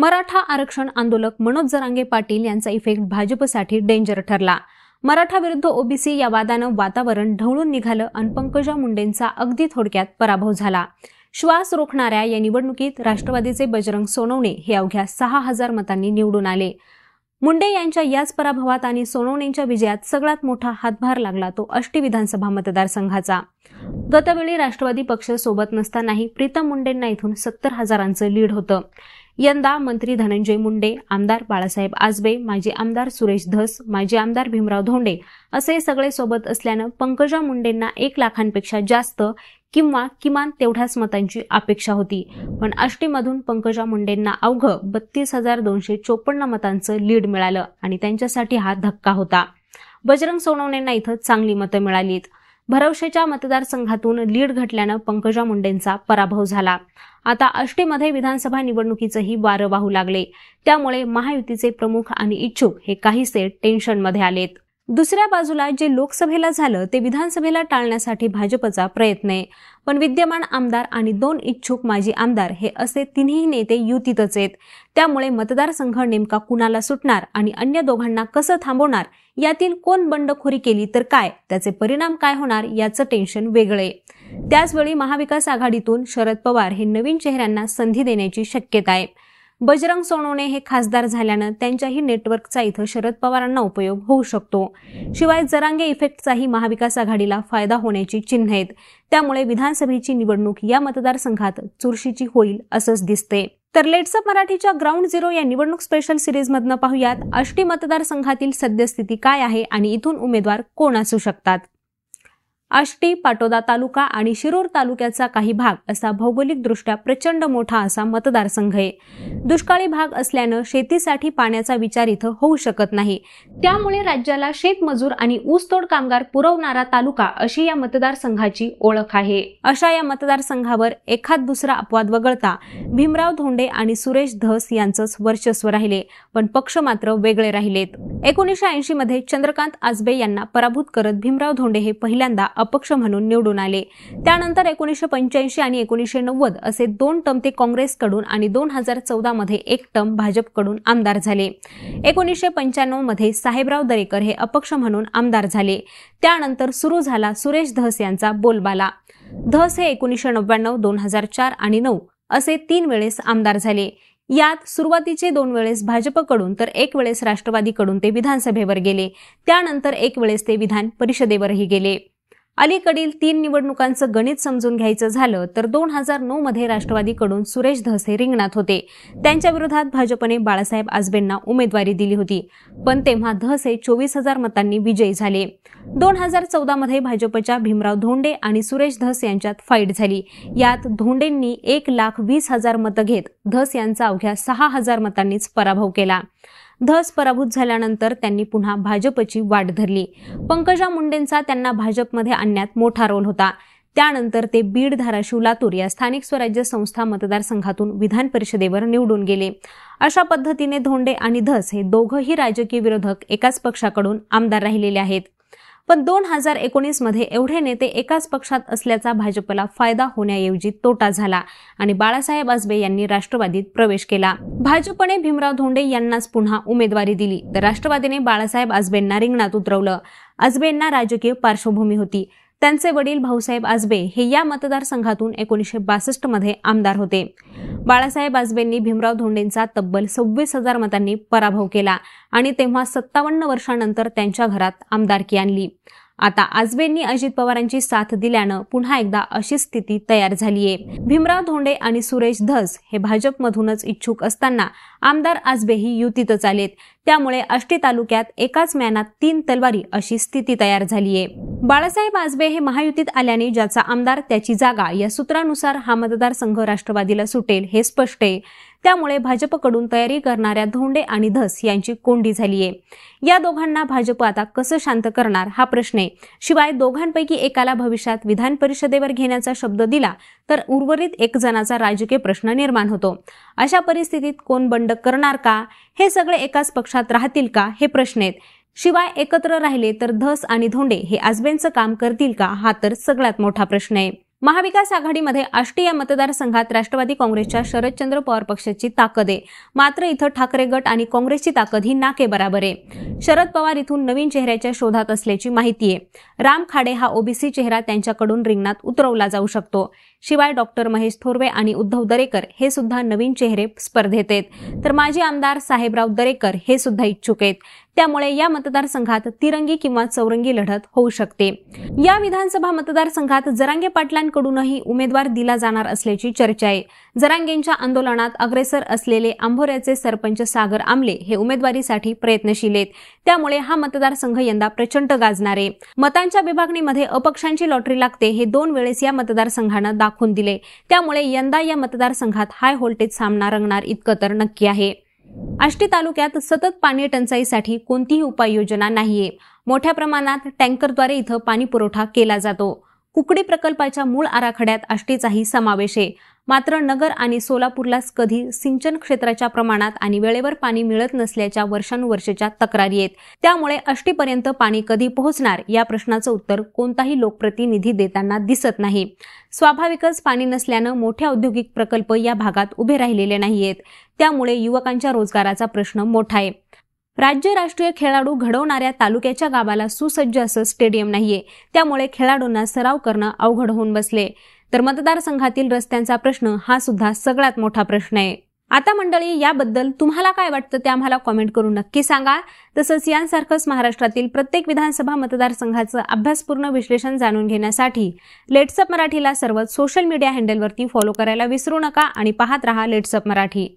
मराठा आरक्षण आंदोलक मनोज जरांगे पाटील यांचा इफेक्ट भाजपसाठी डेंजर ठरला मराठा विरुद्ध ओबीसी या वादानं वातावरण ढवळून निघालं आणि पंकजा मुंडेंचा अगदी थोडक्यात पराभव झाला श्वास रोखणाऱ्या या निवडणुकीत राष्ट्रवादीचे बजरंग सोनवणे हे अवघ्या सहा हजार मतांनी निवडून आले मुंडे यांच्या याच पराभवात आणि सोनवणेंच्या विजयात सगळ्यात मोठा हातभार लागला तो अष्टी विधानसभा मतदारसंघाचा गतवेळी राष्ट्रवादी पक्ष सोबत नसतानाही प्रीतम मुंडेंना इथून सत्तर हजारांचं लीड होतं यंदा मंत्री धनंजय मुंडे आमदार बाळासाहेब आजबे माजी आमदार सुरेश धस माजी आमदार भीमराव धोंडे असे सगळे सोबत असल्यानं पंकजा मुंडेंना एक लाखांपेक्षा जास्त किंवा किमान तेवढ्याच मतांची अपेक्षा होती पण आष्टीमधून पंकजा मुंडेंना अवघं बत्तीस हजार दोनशे चोपन्न मतांचं लीड मिळालं आणि त्यांच्यासाठी हा धक्का होता बजरंग सोनवणेंना इथं चांगली मतं मिळालीत भरवशेच्या मतदारसंघातून लीड घटल्यानं पंकजा मुंडेंचा पराभव झाला आता अष्टीमध्ये विधानसभा निवडणुकीचंही वारं वाहू लागले त्यामुळे महायुतीचे प्रमुख आणि इच्छुक हे काहीसे टेन्शनमध्ये आलेत दुसऱ्या बाजूला जे लोकसभेला झालं ते विधानसभेला टाळण्यासाठी भाजपचा प्रयत्न आहे पण विद्यमान आमदार आणि दोन इच्छुक माजी आमदार हे असे तिन्ही नेते युतीतच आहेत त्यामुळे मतदारसंघ नेमका कुणाला सुटणार आणि अन्य दोघांना कसं थांबवणार यातील कोण बंडखोरी केली तर काय त्याचे परिणाम काय होणार याचं टेन्शन वेगळे त्याचवेळी महाविकास आघाडीतून शरद पवार हे नवीन चेहऱ्यांना संधी देण्याची शक्यता आहे बजरंग सोनवणे हे खासदार झाल्यानं त्यांच्याही नेटवर्कचा इथं शरद पवारांना उपयोग होऊ शकतो शिवाय जरांगे इफेक्टचाही महाविकास आघाडीला फायदा होण्याची चिन्ह आहेत त्यामुळे विधानसभेची निवडणूक या मतदारसंघात चुरशीची होईल असंच दिसते तर लेट्सअप मराठीच्या ग्राउंड झिरो या निवडणूक स्पेशल सिरीजमधनं पाहूयात आष्टी मतदारसंघातील सद्यस्थिती काय आहे आणि इथून उमेदवार कोण असू शकतात आष्टी पाटोदा तालुका आणि शिरूर तालुक्याचा काही भाग असा भौगोलिकदृष्ट्या प्रचंड मोठा असा मतदारसंघ आहे दुष्काळी भाग असल्यानं शेतीसाठी पाण्याचा विचार इथं होऊ शकत नाही त्यामुळे राज्याला शेतमजूर आणि ऊसतोड कामगार पुरवणारा तालुका अशी या मतदारसंघाची ओळख आहे अशा या मतदारसंघावर एखाद दुसरा अपवाद वगळता भीमराव धोंडे आणि सुरेश धस यांचंच वर्चस्व राहिले पण पक्ष मात्र वेगळे राहिलेत एकोणीसशे ऐंशी मध्ये चंद्रकांत आजबे यांना पराभूत करत भीमराव धोंडे हे पहिल्यांदा अपक्ष म्हणून निवडून आले त्यानंतर एकोणीसशे पंच्याऐंशी आणि एकोणीसशे नव्वद असे दोन टम ते काँग्रेसकडून आणि दोन हजार चौदामध्ये एक टम भाजपकडून आमदार झाले एकोणीसशे पंच्याण्णवमध्ये साहेबराव दरेकर हे अपक्ष म्हणून आमदार झाले त्यानंतर सुरू झाला सुरेश धस यांचा बोलबाला धस हे एकोणीसशे नव्याण्णव दोन हजार चार आणि नऊ असे तीन वेळेस आमदार झाले यात सुरुवातीचे दोन वेळेस भाजपकडून तर एक वेळेस राष्ट्रवादीकडून ते विधानसभेवर गेले त्यानंतर एक वेळेस ते विधान परिषदेवरही गेले अलीकडील तीन निवडणुकांचं गणित समजून घ्यायचं झालं तर दोन हजार नऊ मध्ये राष्ट्रवादीकडून सुरेश धसे रिंगणात होते त्यांच्या विरोधात भाजपने बाळासाहेब आजबेंना उमेदवारी दिली होती पण तेव्हा धसे चोवीस हजार मतांनी विजयी झाले दोन हजार चौदा मध्ये भाजपच्या भीमराव धोंडे आणि सुरेश धस यांच्यात फाईट झाली यात धोंडेंनी एक लाख वीस हजार मतं घेत धस यांचा अवघ्या सहा हजार मतांनीच पराभव केला धस पराभूत झाल्यानंतर त्यांनी पुन्हा भाजपची वाट धरली पंकजा मुंडेंचा त्यांना भाजपमध्ये आणण्यात मोठा रोल होता त्यानंतर ते बीड धाराशिव लातूर या स्थानिक स्वराज्य संस्था मतदारसंघातून विधान परिषदेवर निवडून गेले अशा पद्धतीने धोंडे आणि धस हे दोघंही राजकीय विरोधक एकाच पक्षाकडून आमदार राहिलेले आहेत पण दोन हजार मध्ये एवढे नेते एकाच पक्षात असल्याचा भाजपला फायदा होण्याऐवजी तोटा झाला आणि बाळासाहेब आजबे यांनी राष्ट्रवादीत प्रवेश केला भाजपने भीमराव धोंडे यांनाच पुन्हा उमेदवारी दिली तर राष्ट्रवादीने बाळासाहेब आजबेंना रिंगणात उतरवलं आजबेंना राजकीय पार्श्वभूमी होती त्यांचे वडील भाऊसाहेब आजबे हे या मतदारसंघातून एकोणीसशे मध्ये आमदार होते बाळासाहेब आजबेंनी भीमराव धोंडेंचा तब्बल सव्वीस हजार मतांनी पराभव केला आणि तेव्हा सत्तावन्न वर्षानंतर त्यांच्या घरात आमदारकी आणली आता आजबेंनी अजित पवारांची साथ दिल्यानं पुन्हा एकदा अशी स्थिती तयार झालीय भीमराव धोंडे आणि सुरेश धस हे भाजपमधूनच इच्छुक असताना आमदार आजबेही युतीतच आलेत त्यामुळे आष्टी तालुक्यात एकाच मॅनात तीन तलवारी अशी स्थिती तयार झालीय बाळासाहेब आजबे हे महायुतीत आल्याने ज्याचा आमदार त्याची जागा या सूत्रानुसार हा मतदारसंघ राष्ट्रवादीला सुटेल हे स्पष्ट आहे त्यामुळे भाजपकडून तयारी करणाऱ्या धोंडे आणि धस यांची कोंडी झालीय या दोघांना भाजप आता कसं शांत करणार हा प्रश्न आहे शिवाय दोघांपैकी एकाला भविष्यात विधान परिषदेवर घेण्याचा शब्द दिला तर उर्वरित एक जणाचा राजकीय प्रश्न निर्माण होतो अशा परिस्थितीत कोण बंड करणार का हे सगळे एकाच पक्षात राहतील का हे प्रश्न आहेत शिवाय एकत्र राहिले तर धस आणि धोंडे हे आजबेंचं काम करतील का हा तर सगळ्यात मोठा प्रश्न आहे महाविकास आघाडीमध्ये आष्टी या मतदारसंघात राष्ट्रवादी काँग्रेसच्या शरदचंद्र पवार पक्षाची ताकद आहे मात्र इथं ठाकरे गट आणि काँग्रेसची ताकद ही नाके बराबर आहे शरद पवार इथून नवीन चेहऱ्याच्या शोधात असल्याची माहिती आहे राम खाडे हा ओबीसी चेहरा त्यांच्याकडून रिंगणात उतरवला जाऊ शकतो शिवाय डॉक्टर महेश थोरवे आणि उद्धव दरेकर हे सुद्धा नवीन चेहरे स्पर्धेत आहेत तर माजी आमदार साहेबराव दरेकर हे सुद्धा इच्छुक आहेत त्यामुळे या मतदारसंघात तिरंगी किंवा चौरंगी लढत होऊ शकते या विधानसभा मतदारसंघात जरांगे पाटलांकडूनही उमेदवार दिला जाणार असल्याची चर्चा आहे जरांगेंच्या आंदोलनात अग्रेसर असलेले आंभोऱ्याचे सरपंच सागर आमले हे उमेदवारीसाठी प्रयत्नशील आहेत त्यामुळे हा मतदारसंघ यंदा प्रचंड गाजणार आहे मतांच्या विभागणीमध्ये अपक्षांची लॉटरी लागते हे दोन वेळेस या मतदारसंघानं दाखवलं दाखवून दिले त्यामुळे यंदा या मतदारसंघात हाय व्होल्टेज सामना रंगणार इतकं तर नक्की आहे आष्टी तालुक्यात सतत पाणी टंचाईसाठी कोणतीही उपाययोजना नाहीये मोठ्या प्रमाणात टँकरद्वारे इथं पाणी पुरवठा केला जातो कुकडी प्रकल्पाच्या मूळ आराखड्यात आष्टीचाही समावेश आहे मात्र नगर आणि सोलापूरलाच कधी सिंचन क्षेत्राच्या प्रमाणात आणि वेळेवर पाणी मिळत नसल्याच्या वर्षानुवर्षाच्या तक्रारी आहेत त्यामुळे अष्टीपर्यंत पाणी कधी पोहोचणार या प्रश्नाचं उत्तर कोणताही लोकप्रतिनिधी देताना दिसत नाही स्वाभाविकच पाणी नसल्यानं मोठ्या औद्योगिक प्रकल्प या भागात उभे राहिलेले नाहीयेत त्यामुळे युवकांच्या रोजगाराचा प्रश्न मोठा आहे राज्य राष्ट्रीय खेळाडू घडवणाऱ्या तालुक्याच्या गावाला सुसज्ज असं स्टेडियम नाहीये त्यामुळे खेळाडूंना सराव करणं अवघड होऊन बसले तर मतदारसंघातील रस्त्यांचा प्रश्न हा सुद्धा सगळ्यात मोठा प्रश्न आहे आता मंडळी याबद्दल तुम्हाला काय वाटतं ते आम्हाला कॉमेंट करून नक्की सांगा तसंच यांसारखंच महाराष्ट्रातील प्रत्येक विधानसभा मतदारसंघाचं अभ्यासपूर्ण विश्लेषण जाणून घेण्यासाठी लेट्सअप मराठीला सर्व सोशल मीडिया हँडलवरती फॉलो करायला विसरू नका आणि पाहत रहा लेट्सअप मराठी